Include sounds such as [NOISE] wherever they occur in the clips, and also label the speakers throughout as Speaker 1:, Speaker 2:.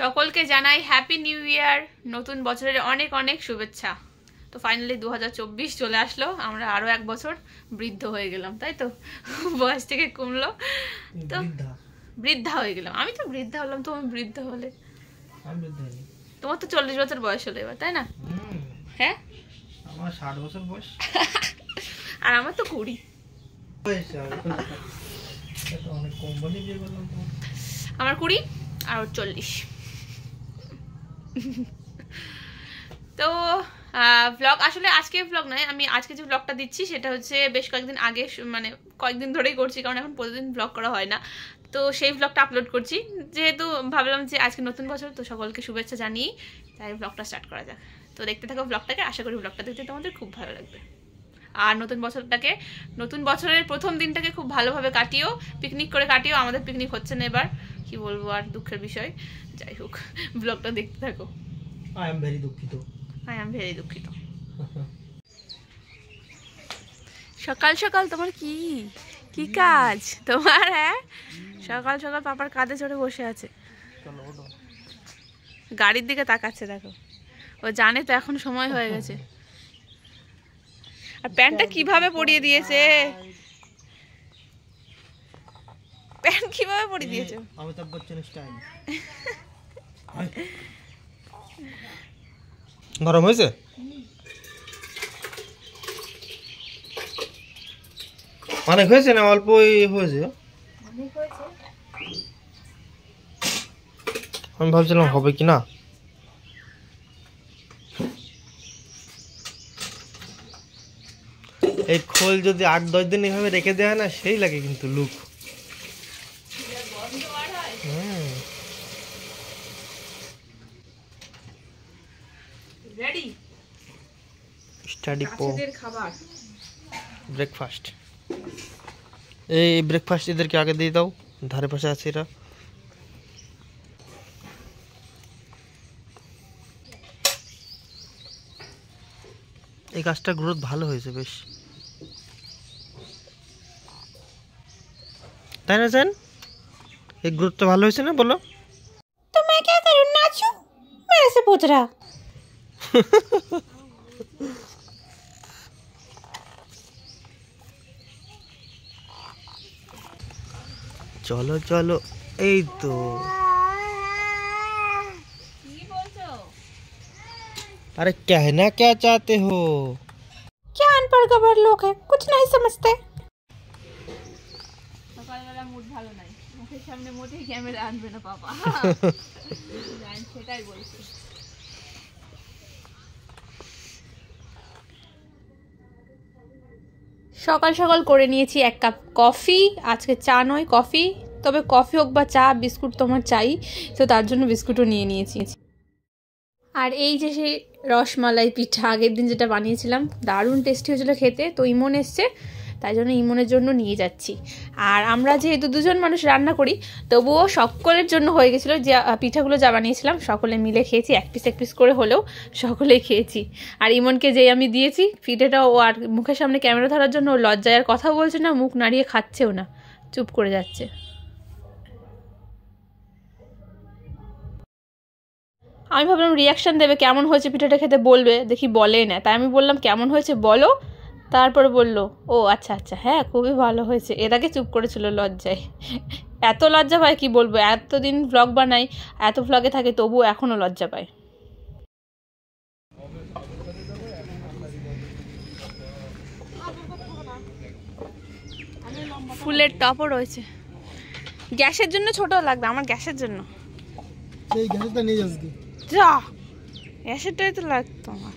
Speaker 1: সকলকে জানাই happy new year নতুন বছরের অনেক অনেক শুভেচ্ছা তো ফাইনালি দু চলে আসলো আমরা আরও এক বছর বৃদ্ধ হয়ে গেলাম তাই তো বয়স থেকে কমলো তো বৃদ্ধা হয়ে গেলাম আমি তো বৃদ্ধা হলাম তুমি বৃদ্ধ হলে তোমার তো চল্লিশ বছর বয়স হলো এবার তাই না হ্যাঁ আমার ষাট বছর বয়স আর আমার তো কুড়ি আমার কুড়ি আর চল্লিশ তো ব্লগ আসলে আজকে ব্লগ নয় আমি আজকে যে ব্লগটা দিচ্ছি সেটা হচ্ছে বেশ কয়েকদিন আগে মানে কয়েকদিন ধরেই করছি কারণ এখন প্রতিদিন ব্লগ করা হয় না তো সেই ব্লগটা আপলোড করছি যেহেতু ভাবলাম যে আজকে নতুন বছর তো সকলকে শুভেচ্ছা জানিয়ে তাই ব্লগটা স্টার্ট করা যাক তো দেখতে থাকো ব্লগটাকে আশা করি ব্লগটা দেখতে তোমাদের খুব ভালো লাগবে আর নতুন বছরটাকে নতুন বছরের প্রথম দিনটাকে খুব ভালোভাবে কাটিয়েও পিকনিক করে কাটিয়েও আমাদের পিকনিক হচ্ছে না এবার কি বলবো আর দুঃখের বিষয় যাই হোক ব্লগটা দেখতে থাকো আই এম ভেরি দুঃখিত আই এম ভেরি দুঃখিত [LAUGHS] সকাল সকাল তোমার কি কি কাজ তোমার হ্যাঁ সকাল সকাল পাপার কাঁধে চড়ে বসে আছে গাড়ির দিকে তাকাচ্ছে দেখো ও জানে তো এখন সময় হয়ে গেছে [LAUGHS] আর প্যান্টটা কিভাবে পরিয়ে দিয়েছে প্যান্ট কিভাবে পরিয়ে দিয়েছে অমিতাভ বচ্চন স্টাইল গরম হয়েছে অনেক হয়েছে না অল্প হয়েছে আমি ভাবছিলাম হবে কি না এই খোল যদি আট দশ দিন এভাবে রেখে দেয় না সেই লাগে কিন্তু লুক স্টাডি পো ব্রেকফাস্ট এই ব্রেকফাস্ট এদেরকে আগে দিয়ে দাও ধারে পাশে আছে এরা এই গাছটা গ্রোথ ভালো হয়েছে বেশ তাই না জান এই গ্রুপটা ভালো হয়েছে না বলো तो मैं क्या करूँ नाचू मैं ऐसे पूछ रहा चलो चलो अरे कहना क्या चाहते हो क्या अनपढ़ लोग हैं कुछ नहीं समझते মুড ভালো নাই মুখের সামনে মোটেই ক্যামেরা আনবে না বাবা সেটাই বলছি সকাল সকাল করে নিয়েছি এক কাপ কফি আজকে চা নয় কফি তবে কফি হোক বা চা বিস্কুট তোমার চাই তো তার জন্য বিস্কুটও নিয়ে নিয়েছি আর এই যে সেই রসমালাই পিঠা আগের দিন যেটা বানিয়েছিলাম দারুণ টেস্টি হয়েছিল খেতে তো ইমন এসছে তাই জন্য ইমনের জন্য নিয়ে যাচ্ছি আর আমরা যেহেতু দুজন মানুষ রান্না করি তবুও সকলের জন্য হয়ে গেছিলো যে পিঠাগুলো যা বানিয়েছিলাম সকলে মিলে খেয়েছি এক পিস এক পিস করে হলেও সকলে খেয়েছি আর ইমনকে যেই আমি দিয়েছি পিঠেটা ও আর মুখের সামনে ক্যামেরা ধরার জন্য ও লজ্জায় আর কথা বলছে না মুখ নাড়িয়ে খাচ্ছেও না চুপ করে যাচ্ছে আমি ভাবলাম রিয়াকশান দেবে কেমন হয়েছে পিঠাটা খেতে বলবে দেখি বলেই না তাই আমি বললাম কেমন হয়েছে বলো তারপর বলল ও আচ্ছা আচ্ছা হ্যাঁ খুবই ভালো হয়েছে এর আগে চুপ করেছিল লজ্জায় এত লজ্জা পায় কি বলবো এতদিন ভ্লগ বানাই এত ভ্লগে থাকে তবু এখনও লজ্জা পায় ফুলের টপও রয়েছে গ্যাসের জন্য ছোট লাগবে আমার গ্যাসের জন্য সেই গ্যাসটা নিয়ে যা গ্যাসেরটাই তো লাগতো আমার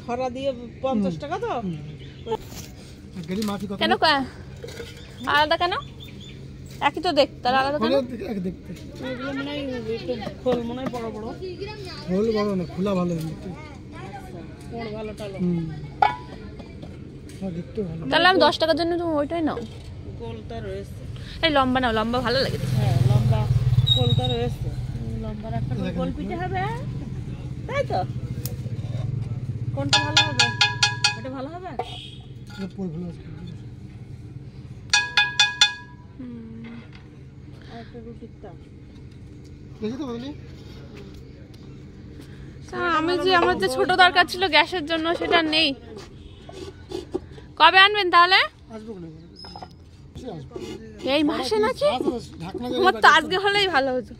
Speaker 1: সরা দিয়ে পঞ্চাশ টাকা তো কেন আলাদা কেন একই তো দেখ আর আলাদা কেন এক দেখতে এগুলো মনে হয় খোল মনে হয় বড় বড় খোল বড় না খোলা ভালো দেখতে হ্যাঁ, তাহলে আমি 10 টাকার জন্য তুমি ওইটাই নাও খোলটা রয়েছে এই লম্বা নাও লম্বা ভালো লাগে হ্যাঁ লম্বা খোলটা রয়েছে লম্বা রাখতে খোল পিঠে হবে তাই তো কোনটা ভালো হবে এটা ভালো হবে আমি যে আমার যে ছোট দরকার ছিল গ্যাসের জন্য সেটা নেই কবে আনবেন তাহলে এই মাসে নাকি আমার তো আজকে হলেই ভালো হতো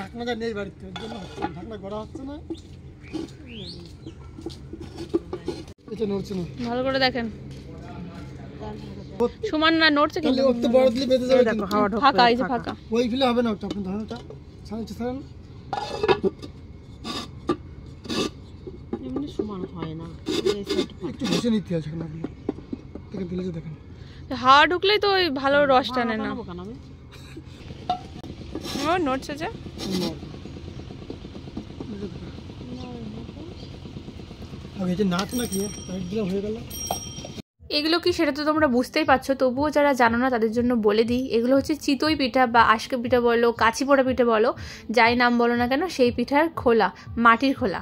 Speaker 1: ঢাকনা নেই বাড়িতে ঢাকনা করা হচ্ছে না ভালো করে দেখেন সমান না কিন্তু বড় হাওয়া ঢুকলে ফাঁকা এই যে ফাঁকা হবে না এমনি হয় না একটু দেখেন হাওয়া ঢুকলেই তো ওই ভালো রস টানে না ও নড়ছে যে এগুলো কি সেটা তো তোমরা বুঝতেই পারছো তবুও যারা জানো না তাদের জন্য বলে দিই এগুলো হচ্ছে চিতই পিঠা বা আশকে পিঠা বলো কাছি পোড়া পিঠা বলো যাই নাম বলো না কেন সেই পিঠার খোলা মাটির খোলা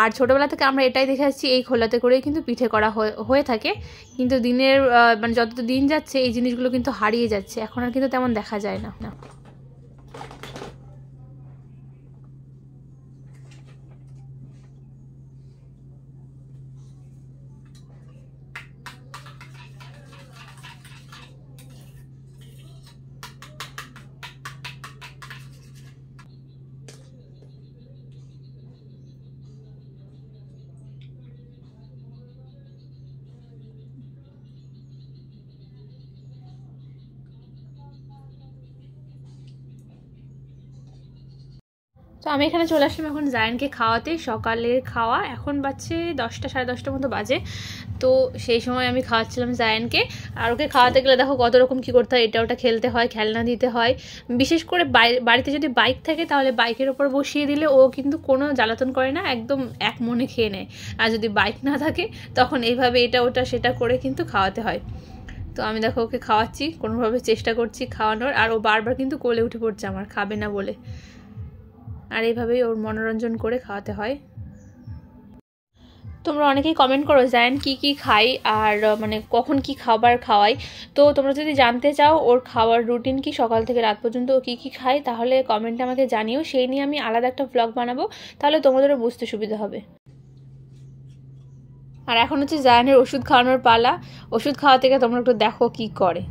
Speaker 1: আর ছোটোবেলা থেকে আমরা এটাই দেখে আসছি এই খোলাতে করেই কিন্তু পিঠে করা হয়ে থাকে কিন্তু দিনের মানে যত দিন যাচ্ছে এই জিনিসগুলো কিন্তু হারিয়ে যাচ্ছে এখন আর কিন্তু তেমন দেখা যায় না তো আমি এখানে চলে আসলাম এখন জায়নকে খাওয়াতে সকালের খাওয়া এখন বাজছে দশটা সাড়ে দশটার মতো বাজে তো সেই সময় আমি খাওয়াচ্ছিলাম জায়নকে আর ওকে খাওয়াতে গেলে দেখো কত রকম কী করতে হয় এটা ওটা খেলতে হয় খেলনা দিতে হয় বিশেষ করে বাড়িতে যদি বাইক থাকে তাহলে বাইকের ওপর বসিয়ে দিলে ও কিন্তু কোনো জ্বালাতন করে না একদম এক মনে খেয়ে নেয় আর যদি বাইক না থাকে তখন এইভাবে এটা ওটা সেটা করে কিন্তু খাওয়াতে হয় তো আমি দেখো ওকে খাওয়াচ্ছি কোনোভাবে চেষ্টা করছি খাওয়ানোর আর ও বারবার কিন্তু কোলে উঠে পড়ছে আমার খাবে না বলে আর এইভাবেই ওর মনোরঞ্জন করে খাওয়াতে হয় তোমরা অনেকেই কমেন্ট করো জায়ন কি কি খাই আর মানে কখন কি খাবার খাওয়াই তো তোমরা যদি জানতে চাও ওর খাওয়ার রুটিন কি সকাল থেকে রাত পর্যন্ত ও কী কী খায় তাহলে কমেন্টে আমাকে জানিও সেই নিয়ে আমি আলাদা একটা ব্লগ বানাবো তাহলে তোমাদেরও বুঝতে সুবিধা হবে আর এখন হচ্ছে জায়নের ওষুধ খাওয়ানোর পালা ওষুধ খাওয়া থেকে তোমরা একটু দেখো কি করে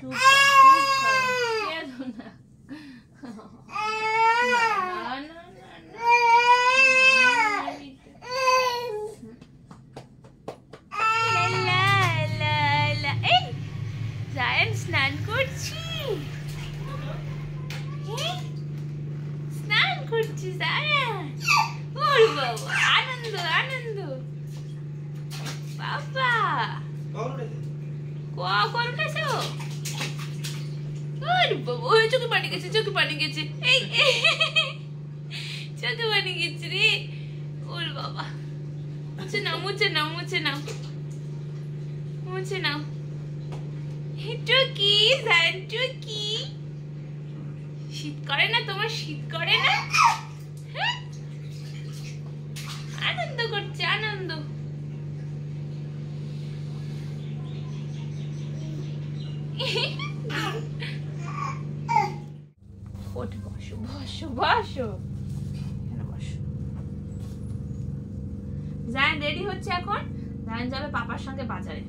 Speaker 1: [LAUGHS] Snan kurci, eh? Snan kurci saya. Oh, wow, anu, anu. গেছে চোখে পানি গেছে এই চোখে পানি গেছে রে ওর বাবা মুছে মুছে মুছে মুছে টুকি জান টুকি শীত করে না তোমার শীত করে না আনন্দ করছে আনন্দ রেডি হচ্ছে এখন যাবে পাপার সঙ্গে বাজারে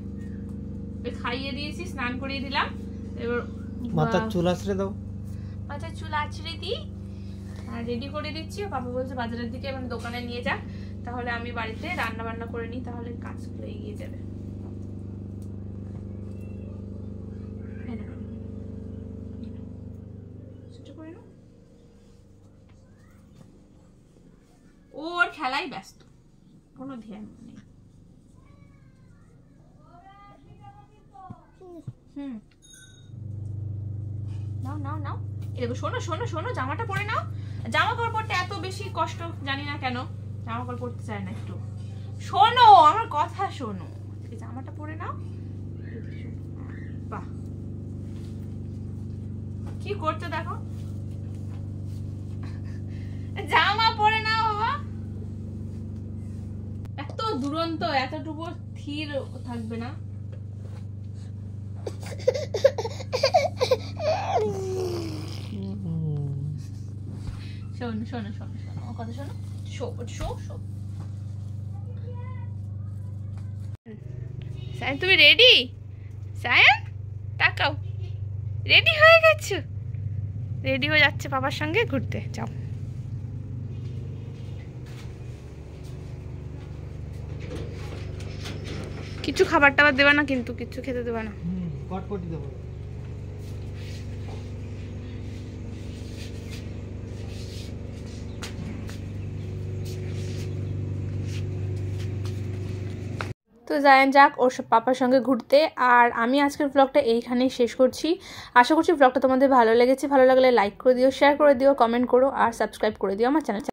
Speaker 1: খাইয়ে দিয়েছি স্নান করিয়ে দিলাম এবার মাথার চুল আছড়ে দাও মাথার চুল আছড়ে দিই আর রেডি করে দিচ্ছি পাপা বলছে বাজারের দিকে মানে দোকানে নিয়ে যাক তাহলে আমি বাড়িতে রান্না বান্না করে নিই তাহলে কাজগুলো এগিয়ে যাবে ব্যস্ত কোনো ধ্যান নেই হুম নাও নাও নাও এরকম শোনো শোনো শোনো জামাটা পরে নাও জামা কাপড় পরতে এত বেশি কষ্ট জানি না কেন জামা কাপড় পরতে চায় না একটু শোনো আমার কথা শোনো জামাটা পরে নাও বাহ কি করতে দেখো তো এতটুকু স্থির থাকবে না শোনো শোনো শোনো কথা শোনো শো শো শো সায়ন তুমি রেডি সায়ন তাকাও রেডি হয়ে গেছো রেডি হয়ে যাচ্ছে বাবার সঙ্গে ঘুরতে যাও কিছু খাবার টাবার দেবে না কিন্তু কিছু খেতে দেবে না তো জায়ান যাক ওর সব পাপার সঙ্গে ঘুরতে আর আমি আজকের ব্লগটা এইখানেই শেষ করছি আশা করছি ব্লগটা তোমাদের ভালো লেগেছে ভালো লাগলে লাইক করে দিও শেয়ার করে দিও কমেন্ট করো আর সাবস্ক্রাইব করে দিও আমার চ্যানেল